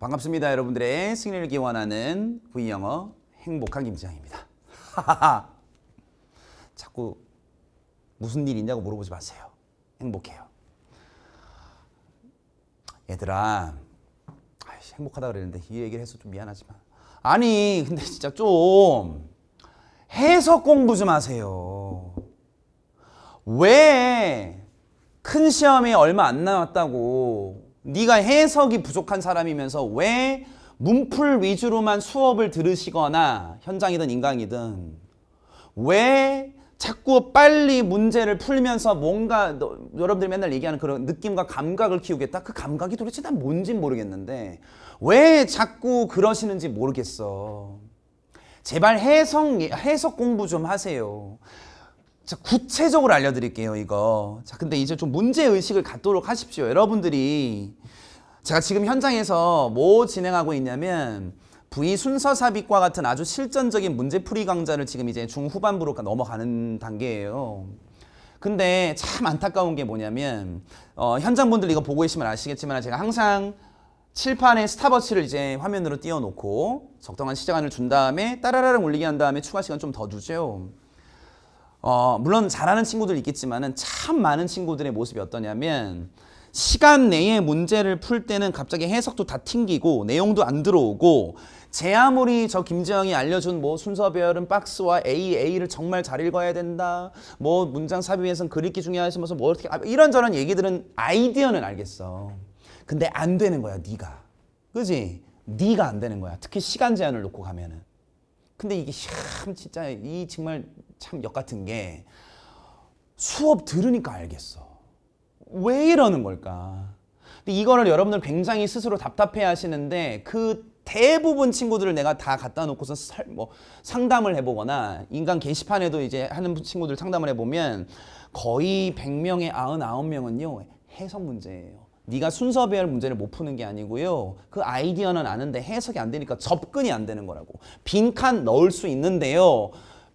반갑습니다. 여러분들의 승리를 기원하는 V영어 행복한 김지영입니다. 자꾸 무슨 일 있냐고 물어보지 마세요. 행복해요. 얘들아 아이씨, 행복하다 그랬는데 이 얘기를 해서 좀 미안하지만 아니 근데 진짜 좀 해석 공부 좀 하세요. 왜 큰 시험이 얼마 안 남았다고 네가 해석이 부족한 사람이면서 왜 문풀 위주로만 수업을 들으시거나 현장이든 인강이든 왜 자꾸 빨리 문제를 풀면서 뭔가 너, 여러분들이 맨날 얘기하는 그런 느낌과 감각을 키우겠다? 그 감각이 도대체 난 뭔진 모르겠는데 왜 자꾸 그러시는지 모르겠어. 제발 해석, 해석 공부 좀 하세요. 자, 구체적으로 알려드릴게요, 이거. 자, 근데 이제 좀 문제의식을 갖도록 하십시오. 여러분들이. 제가 지금 현장에서 뭐 진행하고 있냐면, 부위 순서 삽입과 같은 아주 실전적인 문제풀이 강좌를 지금 이제 중후반부로 넘어가는 단계예요. 근데 참 안타까운 게 뭐냐면, 어, 현장분들 이거 보고 계시면 아시겠지만, 제가 항상 칠판에 스타버치를 이제 화면으로 띄워놓고 적당한 시간을 준 다음에 따라라랑 올리게 한 다음에 추가 시간 좀 더 주죠. 어, 물론 잘하는 친구들 있겠지만은 참 많은 친구들의 모습이 어떠냐면 시간 내에 문제를 풀 때는 갑자기 해석도 다 튕기고 내용도 안 들어오고 제 아무리 저 김지영이 알려준 뭐순서배열은 박스와 A, A를 정말 잘 읽어야 된다. 뭐 문장 삽입 에선그는기 중요하면서 시뭐 어떻게 아, 이런저런 얘기들은 아이디어는 알겠어. 근데 안 되는 거야 네가. 그지? 네가 안 되는 거야. 특히 시간 제한을 놓고 가면은. 근데 이게 참 진짜 이 정말 참역 같은 게 수업 들으니까 알겠어. 왜 이러는 걸까? 근데 이거를 여러분들 굉장히 스스로 답답해 하시는데 그 대부분 친구들을 내가 다 갖다 놓고서 살, 뭐 상담을 해보거나 인간 게시판에도 이제 하는 친구들 상담을 해보면 거의 100명에 99명은요 해석 문제예요. 네가 순서배열 문제를 못 푸는 게 아니고요. 그 아이디어는 아는데 해석이 안 되니까 접근이 안 되는 거라고. 빈칸 넣을 수 있는데요.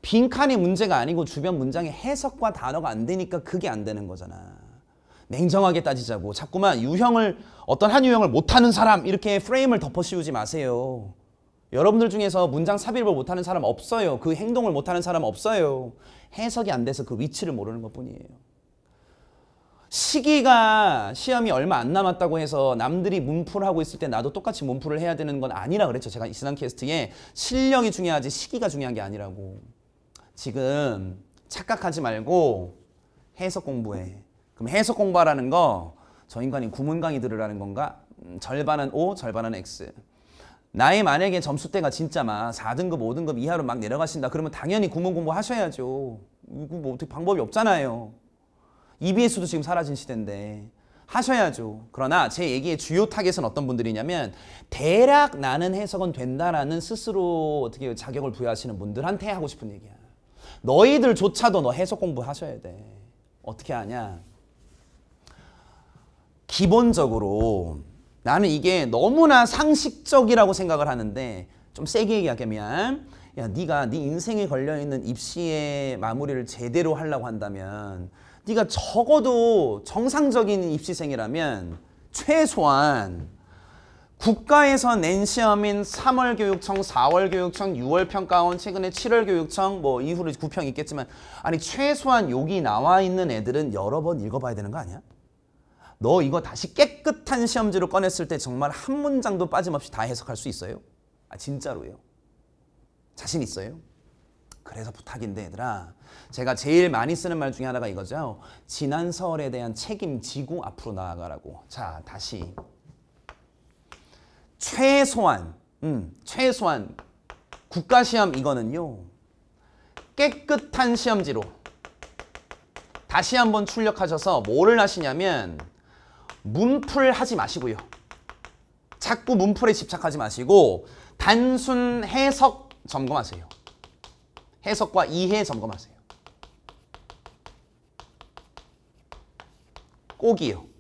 빈칸이 문제가 아니고 주변 문장의 해석과 단어가 안 되니까 그게 안 되는 거잖아. 냉정하게 따지자고 자꾸만 유형을 어떤 한 유형을 못하는 사람 이렇게 프레임을 덮어씌우지 마세요. 여러분들 중에서 문장 삽입을 못하는 사람 없어요. 그 행동을 못하는 사람 없어요. 해석이 안 돼서 그 위치를 모르는 것뿐이에요. 시기가 시험이 얼마 안 남았다고 해서 남들이 문풀 하고 있을 때 나도 똑같이 문풀을 해야 되는 건 아니라 그랬죠. 제가 이스난 캐스트에 실력이 중요하지 시기가 중요한 게 아니라고. 지금 착각하지 말고 해석 공부해. 그럼 해석 공부하라는 거 저 인간이 구문 강의 들으라는 건가? 음, 절반은 O, 절반은 X. 나의 만약에 점수대가 진짜 막 4등급, 5등급 이하로 막 내려가신다. 그러면 당연히 구문 공부 하셔야죠. 이거 뭐 어떻게 방법이 없잖아요. EBS도 지금 사라진 시대인데 하셔야죠. 그러나 제 얘기의 주요 타겟은 어떤 분들이냐면 대략 나는 해석은 된다라는 스스로 어떻게 자격을 부여하시는 분들한테 하고 싶은 얘기야. 너희들조차도 너 해석 공부하셔야 돼. 어떻게 하냐? 기본적으로 나는 이게 너무나 상식적이라고 생각을 하는데 좀 세게 얘기하면 야 네가 네 인생에 걸려있는 입시의 마무리를 제대로 하려고 한다면 네가 적어도 정상적인 입시생이라면 최소한 국가에서 낸 시험인 3월 교육청, 4월 교육청, 6월 평가원, 최근에 7월 교육청 뭐 이후로 9평 있겠지만 아니 최소한 여기 나와 있는 애들은 여러 번 읽어봐야 되는 거 아니야? 너 이거 다시 깨끗한 시험지로 꺼냈을 때 정말 한 문장도 빠짐없이 다 해석할 수 있어요? 아 진짜로요. 자신 있어요? 그래서 부탁인데 얘들아 제가 제일 많이 쓰는 말 중에 하나가 이거죠. 지난 서울에 대한 책임지고 앞으로 나아가라고. 자 다시 최소한 음, 최소한 국가시험 이거는요 깨끗한 시험지로 다시 한번 출력하셔서 뭐를 하시냐면 문풀 하지 마시고요 자꾸 문풀에 집착하지 마시고 단순 해석 점검하세요 해석과 이해 점검하세요 꼭이요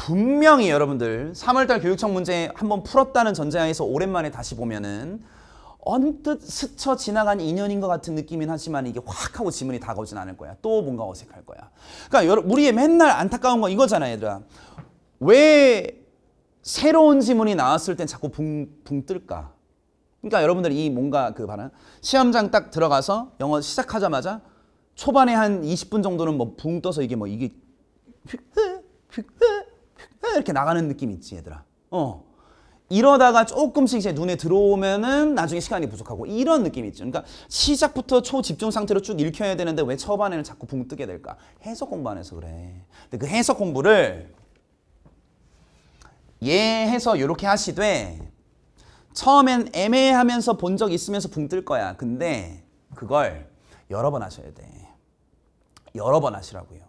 분명히 여러분들 3월달 교육청 문제 한번 풀었다는 전제하에서 오랜만에 다시 보면은 언뜻 스쳐 지나간 인연인 것 같은 느낌인 하지만 이게 확 하고 지문이 다가오진 않을 거야. 또 뭔가 어색할 거야. 그러니까 여러, 우리의 맨날 안타까운 건 이거잖아 얘들아. 왜 새로운 지문이 나왔을 땐 자꾸 붕, 붕 뜰까? 그러니까 여러분들 이 뭔가 그 봐라. 시험장 딱 들어가서 영어 시작하자마자 초반에 한 20분 정도는 뭐 붕 떠서 이게 뭐 이게 휙, 휙, 아, 이렇게 나가는 느낌 있지 얘들아 어 이러다가 조금씩 이제 눈에 들어오면은 나중에 시간이 부족하고 이런 느낌이 있죠. 그러니까 시작부터 초집중 상태로 쭉 읽혀야 되는데 왜 초반에는 자꾸 붕 뜨게 될까? 해석 공부 안 해서 그래. 근데 그 해석 공부를 예해서 이렇게 하시되 처음엔 애매하면서 본 적 있으면서 붕 뜰 거야. 근데 그걸 여러 번 하셔야 돼. 여러 번 하시라고요.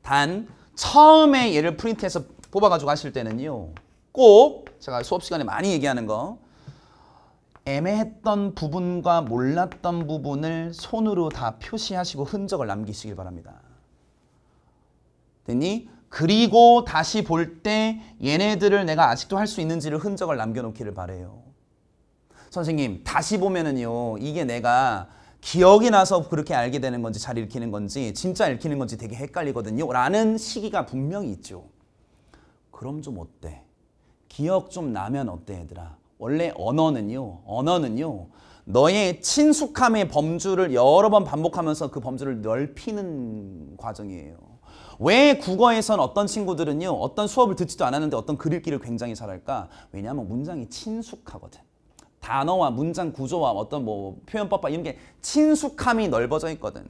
단 처음에 얘를 프린트해서 뽑아가지고 하실 때는요. 꼭 제가 수업 시간에 많이 얘기하는 거 애매했던 부분과 몰랐던 부분을 손으로 다 표시하시고 흔적을 남기시길 바랍니다. 됐니? 그리고 다시 볼 때 얘네들을 내가 아직도 할 수 있는지를 흔적을 남겨놓기를 바래요. 선생님 다시 보면은요 이게 내가 기억이 나서 그렇게 알게 되는 건지 잘 읽히는 건지 진짜 읽히는 건지 되게 헷갈리거든요 라는 시기가 분명히 있죠. 그럼 좀 어때? 기억 좀 나면 어때 얘들아? 원래 언어는요. 언어는요. 너의 친숙함의 범주를 여러 번 반복하면서 그 범주를 넓히는 과정이에요. 왜 국어에선 어떤 친구들은요. 어떤 수업을 듣지도 않았는데 어떤 글읽기를 굉장히 잘할까? 왜냐하면 문장이 친숙하거든. 단어와 문장 구조와 어떤 뭐 표현법과 이런 게 친숙함이 넓어져 있거든.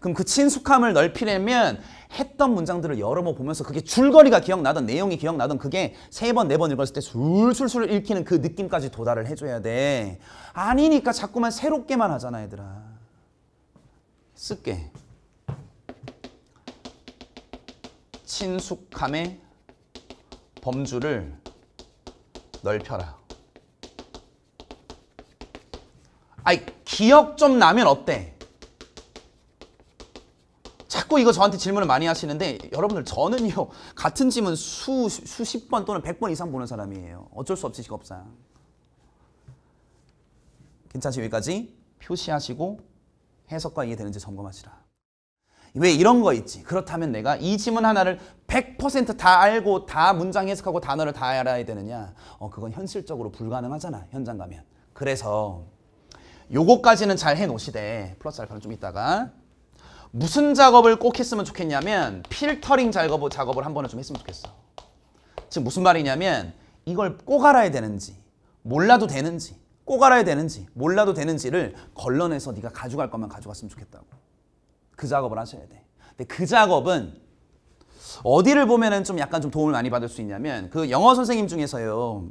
그럼 그 친숙함을 넓히려면 했던 문장들을 여러 번 보면서 그게 줄거리가 기억나던 내용이 기억나던 그게 세 번 네번 네 읽었을 때 술술술 읽히는 그 느낌까지 도달을 해줘야 돼 아니니까 자꾸만 새롭게만 하잖아 얘들아 쓸게 친숙함의 범주를 넓혀라 아이 기억 좀 나면 어때? 자꾸 이거 저한테 질문을 많이 하시는데 여러분들 저는요 같은 짐은 수, 수십 번 또는 백 번 이상 보는 사람이에요. 어쩔 수 없이 직업상. 괜찮지 여기까지 표시하시고 해석과 이해되는지 점검하시라. 왜 이런 거 있지? 그렇다면 내가 이 짐은 하나를 100%다 알고 다 문장 해석하고 단어를 다 알아야 되느냐? 어, 그건 현실적으로 불가능하잖아, 현장 가면. 그래서 요거까지는 잘 해놓으시되 플러스 알파는 좀있다가 무슨 작업을 꼭 했으면 좋겠냐면 필터링 작업, 작업을 한번에좀 했으면 좋겠어. 지금 무슨 말이냐면 이걸 꼭 알아야 되는지 몰라도 되는지 꼭 알아야 되는지 몰라도 되는지를 걸러내서 네가 가져갈 것만 가져갔으면 좋겠다고. 그 작업을 하셔야 돼. 근데 그 작업은 어디를 보면좀 약간 좀 도움을 많이 받을 수 있냐면 그 영어 선생님 중에서요.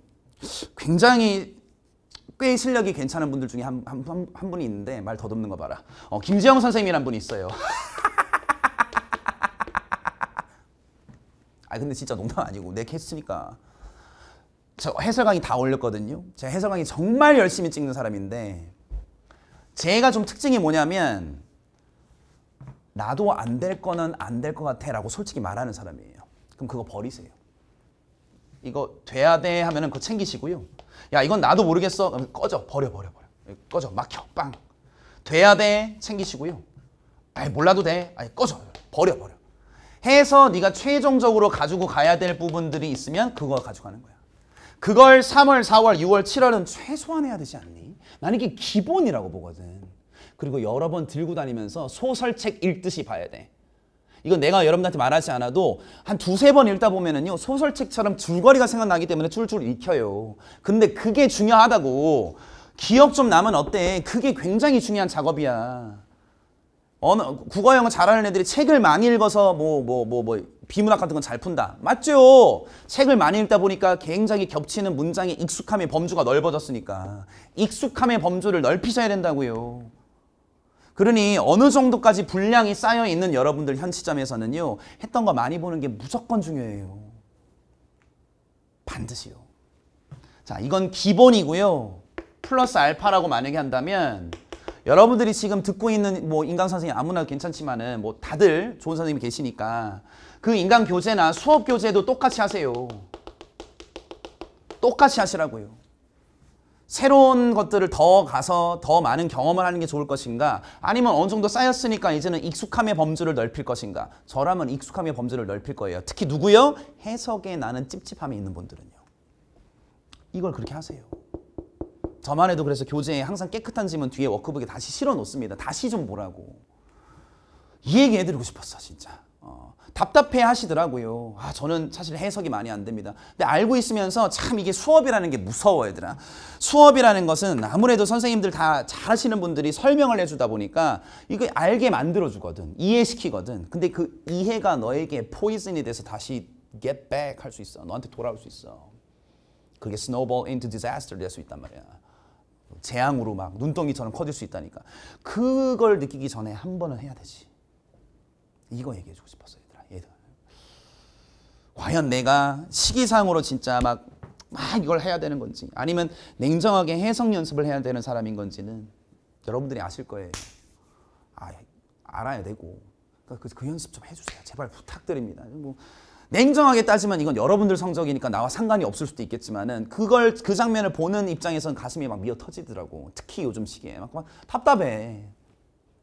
굉장히 꽤의 실력이 괜찮은 분들 중에 한, 한, 한, 한 분이 있는데 말 더듬는 거 봐라. 어, 김지영 선생님이란 분이 있어요. 아 근데 진짜 농담 아니고 내 캐스트니까 저 해설 강의 다 올렸거든요. 제가 해설 강의 정말 열심히 찍는 사람인데 제가 좀 특징이 뭐냐면 나도 안 될 거는 안 될 것 같아 라고 솔직히 말하는 사람이에요. 그럼 그거 버리세요. 이거 돼야 돼 하면은 그거 챙기시고요. 야 이건 나도 모르겠어. 꺼져 버려 버려 버려. 꺼져 막혀 빵. 돼야 돼 챙기시고요. 아 몰라도 돼. 아 꺼져 버려 버려. 해서 네가 최종적으로 가지고 가야 될 부분들이 있으면 그거 가져가는 거야. 그걸 3월, 4월, 6월, 7월은 최소한 해야 되지 않니? 난 이게 기본이라고 보거든. 그리고 여러 번 들고 다니면서 소설책 읽듯이 봐야 돼. 이건 내가 여러분들한테 말하지 않아도 한 두세 번 읽다 보면은요. 소설책처럼 줄거리가 생각나기 때문에 줄줄 읽혀요 근데 그게 중요하다고. 기억 좀 나면 어때? 그게 굉장히 중요한 작업이야. 언어, 국어 영어 잘하는 애들이 책을 많이 읽어서 뭐뭐뭐뭐 뭐, 뭐, 뭐, 비문학 같은 건 잘 푼다. 맞죠? 책을 많이 읽다 보니까 굉장히 겹치는 문장의 익숙함의 범주가 넓어졌으니까 익숙함의 범주를 넓히셔야 된다고요. 그러니 어느 정도까지 분량이 쌓여 있는 여러분들 현 시점에서는요. 했던 거 많이 보는 게 무조건 중요해요. 반드시요. 자, 이건 기본이고요. 플러스 알파라고 만약에 한다면 여러분들이 지금 듣고 있는 뭐 인강 선생님 아무나 괜찮지만은 뭐 다들 좋은 선생님이 계시니까 그 인강 교재나 수업 교재도 똑같이 하세요. 똑같이 하시라고요. 새로운 것들을 더 가서 더 많은 경험을 하는 게 좋을 것인가 아니면 어느 정도 쌓였으니까 이제는 익숙함의 범주를 넓힐 것인가 저라면 익숙함의 범주를 넓힐 거예요 특히 누구요? 해석에 나는 찝찝함이 있는 분들은요 이걸 그렇게 하세요 저만 해도 그래서 교재에 항상 깨끗한 짐은 뒤에 워크북에 다시 실어 놓습니다 다시 좀 보라고 이 얘기 해드리고 싶었어 진짜 답답해 하시더라고요. 아, 저는 사실 해석이 많이 안 됩니다. 근데 알고 있으면서 참 이게 수업이라는 게 무서워, 얘들아. 수업이라는 것은 아무래도 선생님들 다 잘하시는 분들이 설명을 해주다 보니까 이거 알게 만들어주거든. 이해시키거든. 근데 그 이해가 너에게 포이즌이 돼서 다시 get back 할 수 있어. 너한테 돌아올 수 있어. 그게 snowball into disaster 될 수 있단 말이야. 재앙으로 막 눈덩이처럼 커질 수 있다니까. 그걸 느끼기 전에 한 번은 해야 되지. 이거 얘기해주고 싶었어요. 예. 과연 내가 시기상으로 진짜 막, 막 이걸 해야 되는 건지 아니면 냉정하게 해석 연습을 해야 되는 사람인 건지는 여러분들이 아실 거예요. 아, 알아야 되고 그그 그러니까 그 연습 좀 해주세요. 제발 부탁드립니다. 뭐 냉정하게 따지면 이건 여러분들 성적이니까 나와 상관이 없을 수도 있겠지만은 그걸 그 장면을 보는 입장에선 가슴이 막 미어 터지더라고. 특히 요즘 시기에 막, 막 답답해.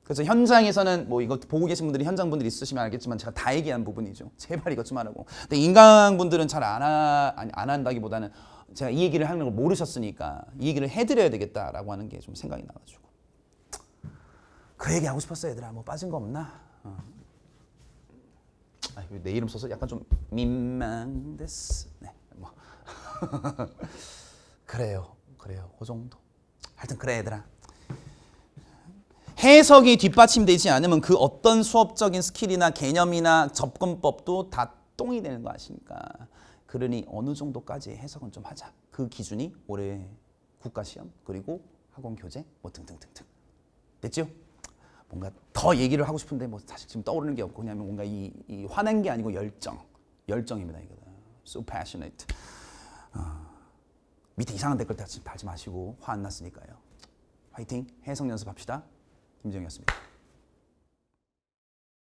그래서 현장에서는 뭐 이거 보고 계신 분들이 현장 분들이 있으시면 알겠지만 제가 다 얘기한 부분이죠. 제발 이것 좀 하라고. 근데 인간 분들은 잘안 안, 한다기보다는 제가 이 얘기를 하는 걸 모르셨으니까 이 얘기를 해드려야 되겠다라고 하는 게 좀 생각이 나가지고 그 얘기 하고 싶었어 얘들아 뭐 빠진 거 없나? 어. 아, 내 이름 써서 약간 좀 민망됐어. 네, 뭐 그래요, 그래요, 그 정도. 하여튼 그래 얘들아. 해석이 뒷받침되지 않으면 그 어떤 수업적인 스킬이나 개념이나 접근법도 다 똥이 되는 거 아십니까? 그러니 어느 정도까지 해석은 좀 하자. 그 기준이 올해 국가시험 그리고 학원 교재 뭐 등등등등. 됐죠? 뭔가 더 얘기를 하고 싶은데 뭐 사실 지금 떠오르는 게 없고 그냥 뭔가 이, 이 화낸 게 아니고 열정. 열정입니다. 이거. 는 So passionate. 어. 밑에 이상한 댓글 달지 마시고 화 안 났으니까요. 화이팅! 해석 연습합시다. 김정희였습니다